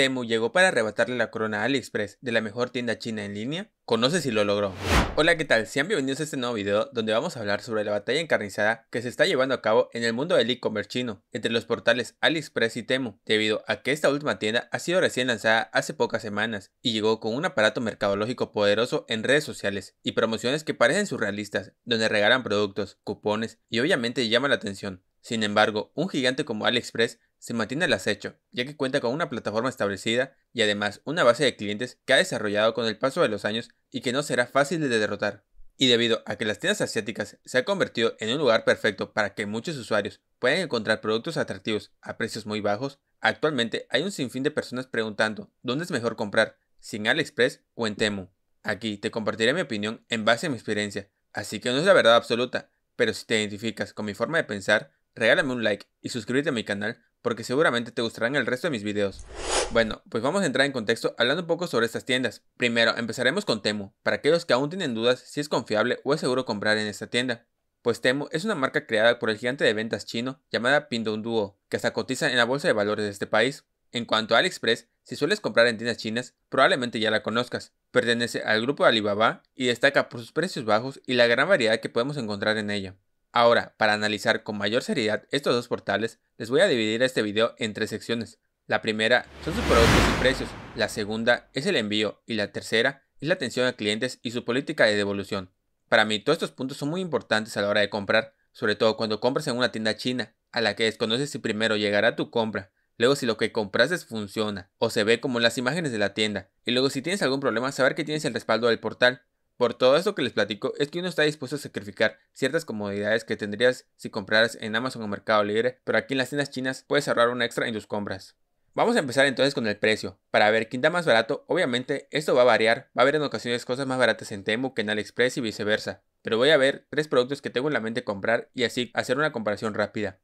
Temu llegó para arrebatarle la corona a AliExpress de la mejor tienda china en línea? Conoce si lo logró. Hola, ¿qué tal? Sean bienvenidos a este nuevo video donde vamos a hablar sobre la batalla encarnizada que se está llevando a cabo en el mundo del e-commerce chino entre los portales AliExpress y Temu, debido a que esta última tienda ha sido recién lanzada hace pocas semanas y llegó con un aparato mercadológico poderoso en redes sociales y promociones que parecen surrealistas, donde regalan productos, cupones y obviamente llaman la atención. Sin embargo, un gigante como AliExpress se mantiene el acecho, ya que cuenta con una plataforma establecida y además una base de clientes que ha desarrollado con el paso de los años y que no será fácil de derrotar. Y debido a que las tiendas asiáticas se han convertido en un lugar perfecto para que muchos usuarios puedan encontrar productos atractivos a precios muy bajos, actualmente hay un sinfín de personas preguntando dónde es mejor comprar, si en AliExpress o en Temu. Aquí te compartiré mi opinión en base a mi experiencia, así que no es la verdad absoluta, pero si te identificas con mi forma de pensar, regálame un like y suscríbete a mi canal porque seguramente te gustarán el resto de mis videos. Bueno, pues vamos a entrar en contexto hablando un poco sobre estas tiendas. Primero, empezaremos con Temu, para aquellos que aún tienen dudas si es confiable o es seguro comprar en esta tienda. Pues Temu es una marca creada por el gigante de ventas chino llamada Pinduoduo, que hasta cotiza en la bolsa de valores de este país. En cuanto a AliExpress, si sueles comprar en tiendas chinas, probablemente ya la conozcas. Pertenece al grupo Alibaba y destaca por sus precios bajos y la gran variedad que podemos encontrar en ella. Ahora, para analizar con mayor seriedad estos dos portales, les voy a dividir este video en tres secciones. La primera son sus productos y precios, la segunda es el envío y la tercera es la atención a clientes y su política de devolución. Para mí todos estos puntos son muy importantes a la hora de comprar, sobre todo cuando compras en una tienda china, a la que desconoces si primero llegará tu compra, luego si lo que compraste funciona o se ve como en las imágenes de la tienda, y luego si tienes algún problema saber que tienes el respaldo del portal por todo esto que les platico, es que uno está dispuesto a sacrificar ciertas comodidades que tendrías si compraras en Amazon o Mercado Libre, pero aquí en las tiendas chinas puedes ahorrar un extra en tus compras. Vamos a empezar entonces con el precio. Para ver quién da más barato, obviamente esto va a variar, va a haber en ocasiones cosas más baratas en Temu que en AliExpress y viceversa, pero voy a ver tres productos que tengo en la mente comprar y así hacer una comparación rápida.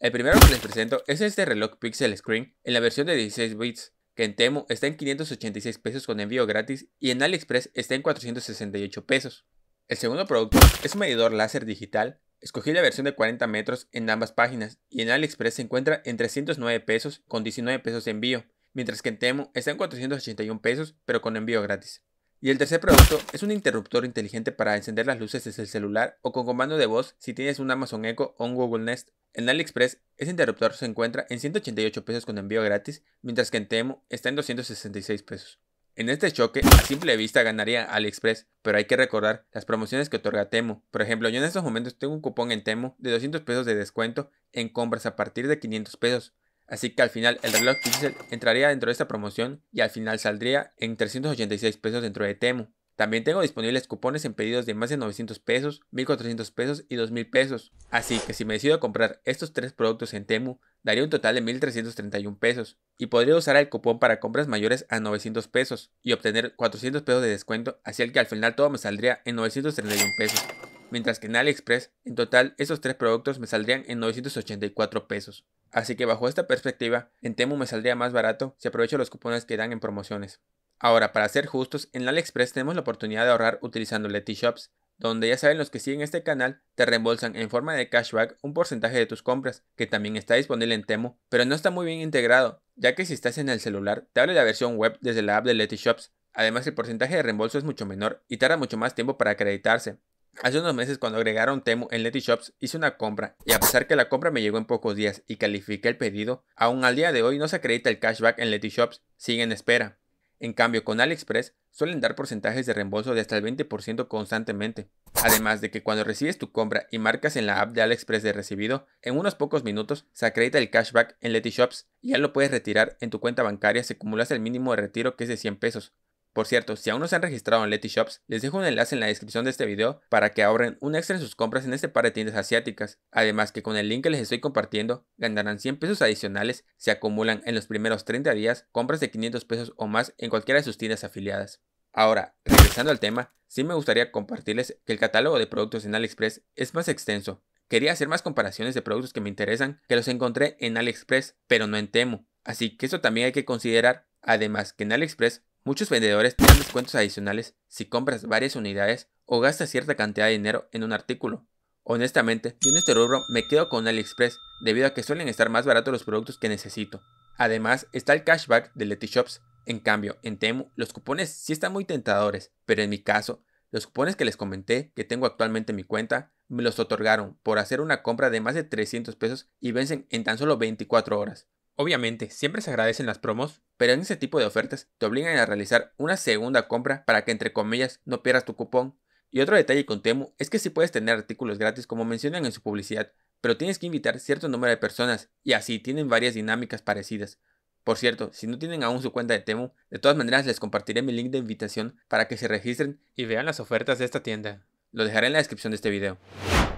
El primero que les presento es este reloj Pixel Screen en la versión de 16 bits que en Temo está en 586 pesos con envío gratis y en AliExpress está en 468 pesos. El segundo producto es un medidor láser digital. Escogí la versión de 40 metros en ambas páginas y en AliExpress se encuentra en 309 pesos con 19 pesos de envío, mientras que en Temo está en 481 pesos pero con envío gratis. Y el tercer producto es un interruptor inteligente para encender las luces desde el celular o con comando de voz si tienes un Amazon Echo o un Google Nest. En AliExpress, ese interruptor se encuentra en 188 pesos con envío gratis, mientras que en Temo está en 266 pesos. En este choque, a simple vista ganaría AliExpress, pero hay que recordar las promociones que otorga Temo. Por ejemplo, yo en estos momentos tengo un cupón en Temo de 200 pesos de descuento en compras a partir de 500 pesos, Así que al final el reloj Pixel entraría dentro de esta promoción y al final saldría en 386 pesos dentro de Temu. También tengo disponibles cupones en pedidos de más de 900 pesos, 1400 pesos y 2000 pesos. Así que si me decido comprar estos tres productos en Temu, daría un total de 1331 pesos. Y podría usar el cupón para compras mayores a 900 pesos y obtener 400 pesos de descuento, así que al final todo me saldría en 931 pesos. Mientras que en AliExpress, en total, estos tres productos me saldrían en 984 pesos. Así que bajo esta perspectiva, en Temu me saldría más barato si aprovecho los cupones que dan en promociones. Ahora, para ser justos, en AliExpress tenemos la oportunidad de ahorrar utilizando Leti Shops, donde ya saben los que siguen este canal, te reembolsan en forma de cashback un porcentaje de tus compras, que también está disponible en Temu, pero no está muy bien integrado, ya que si estás en el celular, te abre la versión web desde la app de Leti Shops. Además, el porcentaje de reembolso es mucho menor y tarda mucho más tiempo para acreditarse, Hace unos meses cuando agregaron Temu en Letty Shops hice una compra y a pesar que la compra me llegó en pocos días y califiqué el pedido, aún al día de hoy no se acredita el cashback en Letty Shops, sigue en espera. En cambio, con AliExpress suelen dar porcentajes de reembolso de hasta el 20% constantemente. Además de que cuando recibes tu compra y marcas en la app de AliExpress de recibido, en unos pocos minutos se acredita el cashback en Letty Shops y ya lo puedes retirar en tu cuenta bancaria si acumulas el mínimo de retiro que es de 100 pesos. Por cierto, si aún no se han registrado en Letty Shops, les dejo un enlace en la descripción de este video para que ahorren un extra en sus compras en este par de tiendas asiáticas. Además que con el link que les estoy compartiendo, ganarán 100 pesos adicionales si acumulan en los primeros 30 días compras de 500 pesos o más en cualquiera de sus tiendas afiliadas. Ahora, regresando al tema, sí me gustaría compartirles que el catálogo de productos en AliExpress es más extenso. Quería hacer más comparaciones de productos que me interesan que los encontré en AliExpress, pero no en Temo, Así que eso también hay que considerar Además que en AliExpress Muchos vendedores tienen descuentos adicionales si compras varias unidades o gastas cierta cantidad de dinero en un artículo. Honestamente, yo en este rubro me quedo con AliExpress debido a que suelen estar más baratos los productos que necesito. Además, está el cashback de Shops. En cambio, en Temu, los cupones sí están muy tentadores, pero en mi caso, los cupones que les comenté que tengo actualmente en mi cuenta me los otorgaron por hacer una compra de más de 300 pesos y vencen en tan solo 24 horas. Obviamente, siempre se agradecen las promos, pero en ese tipo de ofertas te obligan a realizar una segunda compra para que entre comillas no pierdas tu cupón. Y otro detalle con Temu es que sí puedes tener artículos gratis como mencionan en su publicidad, pero tienes que invitar cierto número de personas y así tienen varias dinámicas parecidas. Por cierto, si no tienen aún su cuenta de Temu, de todas maneras les compartiré mi link de invitación para que se registren y vean las ofertas de esta tienda. Lo dejaré en la descripción de este video.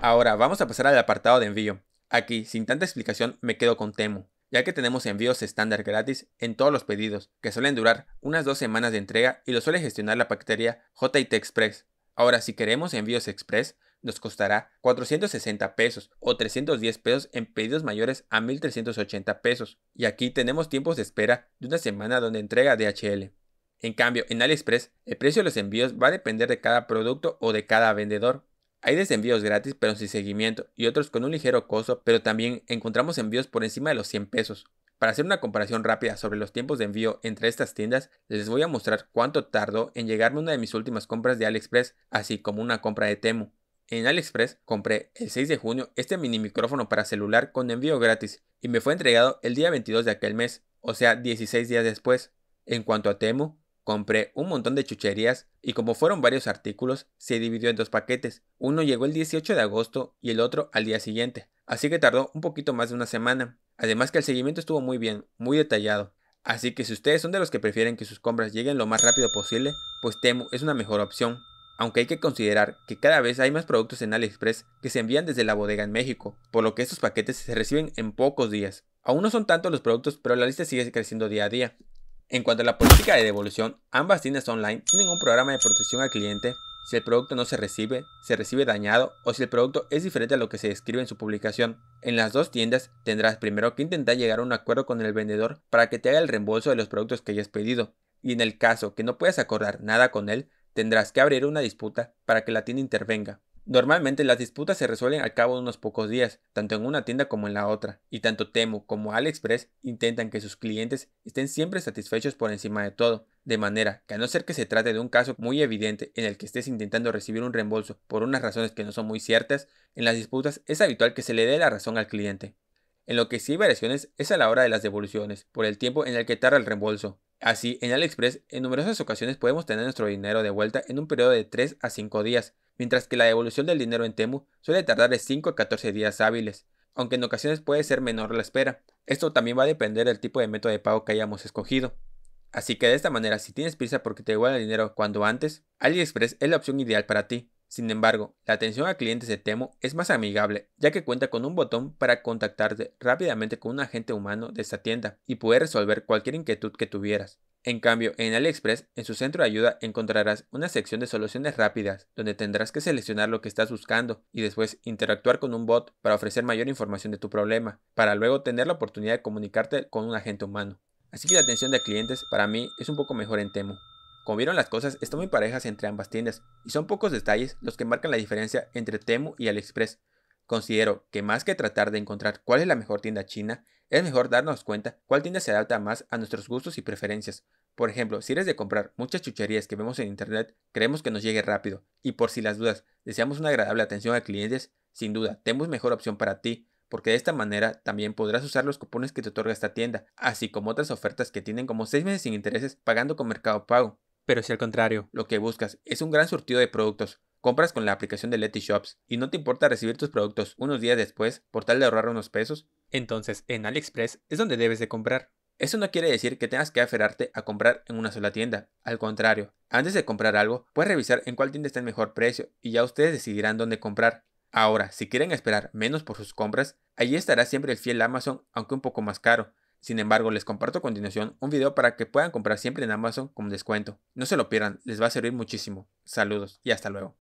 Ahora vamos a pasar al apartado de envío. Aquí, sin tanta explicación, me quedo con Temu ya que tenemos envíos estándar gratis en todos los pedidos, que suelen durar unas dos semanas de entrega y lo suele gestionar la paquetería JIT Express. Ahora, si queremos envíos express, nos costará 460 pesos o 310 pesos en pedidos mayores a 1380 pesos. Y aquí tenemos tiempos de espera de una semana donde entrega DHL. En cambio, en AliExpress, el precio de los envíos va a depender de cada producto o de cada vendedor. Hay desenvíos gratis pero sin seguimiento y otros con un ligero costo, pero también encontramos envíos por encima de los 100 pesos. Para hacer una comparación rápida sobre los tiempos de envío entre estas tiendas, les voy a mostrar cuánto tardó en llegarme una de mis últimas compras de AliExpress, así como una compra de Temu. En AliExpress compré el 6 de junio este mini micrófono para celular con envío gratis y me fue entregado el día 22 de aquel mes, o sea 16 días después. En cuanto a Temu, Compré un montón de chucherías y como fueron varios artículos, se dividió en dos paquetes. Uno llegó el 18 de agosto y el otro al día siguiente, así que tardó un poquito más de una semana. Además que el seguimiento estuvo muy bien, muy detallado. Así que si ustedes son de los que prefieren que sus compras lleguen lo más rápido posible, pues Temu es una mejor opción aunque hay que considerar que cada vez hay más productos en AliExpress que se envían desde la bodega en México, por lo que estos paquetes se reciben en pocos días. Aún no son tantos los productos, pero la lista sigue creciendo día a día. En cuanto a la política de devolución, ambas tiendas online tienen un programa de protección al cliente si el producto no se recibe, se recibe dañado o si el producto es diferente a lo que se describe en su publicación. En las dos tiendas tendrás primero que intentar llegar a un acuerdo con el vendedor para que te haga el reembolso de los productos que hayas pedido. Y en el caso que no puedas acordar nada con él, tendrás que abrir una disputa para que la tienda intervenga. Normalmente las disputas se resuelven al cabo de unos pocos días, tanto en una tienda como en la otra, y tanto Temu como AliExpress intentan que sus clientes estén siempre satisfechos por encima de todo, de manera que a no ser que se trate de un caso muy evidente en el que estés intentando recibir un reembolso por unas razones que no son muy ciertas, en las disputas es habitual que se le dé la razón al cliente. En lo que sí hay variaciones es a la hora de las devoluciones, por el tiempo en el que tarda el reembolso. Así, en AliExpress, en numerosas ocasiones podemos tener nuestro dinero de vuelta en un periodo de 3 a 5 días, mientras que la devolución del dinero en Temu suele tardar de 5 a 14 días hábiles, aunque en ocasiones puede ser menor la espera. Esto también va a depender del tipo de método de pago que hayamos escogido. Así que de esta manera, si tienes prisa porque te devuelvan el dinero cuando antes, AliExpress es la opción ideal para ti. Sin embargo, la atención a clientes de Temo es más amigable, ya que cuenta con un botón para contactarte rápidamente con un agente humano de esta tienda y poder resolver cualquier inquietud que tuvieras. En cambio, en AliExpress, en su centro de ayuda encontrarás una sección de soluciones rápidas, donde tendrás que seleccionar lo que estás buscando y después interactuar con un bot para ofrecer mayor información de tu problema, para luego tener la oportunidad de comunicarte con un agente humano. Así que la atención de clientes para mí es un poco mejor en Temo. Como vieron las cosas, están muy parejas entre ambas tiendas, y son pocos detalles los que marcan la diferencia entre Temu y AliExpress. Considero que más que tratar de encontrar cuál es la mejor tienda china, es mejor darnos cuenta cuál tienda se adapta más a nuestros gustos y preferencias. Por ejemplo, si eres de comprar muchas chucherías que vemos en internet, creemos que nos llegue rápido, y por si las dudas deseamos una agradable atención a clientes, sin duda Temu es mejor opción para ti, porque de esta manera también podrás usar los cupones que te otorga esta tienda, así como otras ofertas que tienen como 6 meses sin intereses pagando con Mercado Pago. Pero si al contrario, lo que buscas es un gran surtido de productos, compras con la aplicación de Letty Shops y no te importa recibir tus productos unos días después por tal de ahorrar unos pesos, entonces en AliExpress es donde debes de comprar. Eso no quiere decir que tengas que aferrarte a comprar en una sola tienda. Al contrario, antes de comprar algo, puedes revisar en cuál tienda está el mejor precio y ya ustedes decidirán dónde comprar. Ahora, si quieren esperar menos por sus compras, allí estará siempre el fiel Amazon, aunque un poco más caro, sin embargo, les comparto a continuación un video para que puedan comprar siempre en Amazon con descuento. No se lo pierdan, les va a servir muchísimo. Saludos y hasta luego.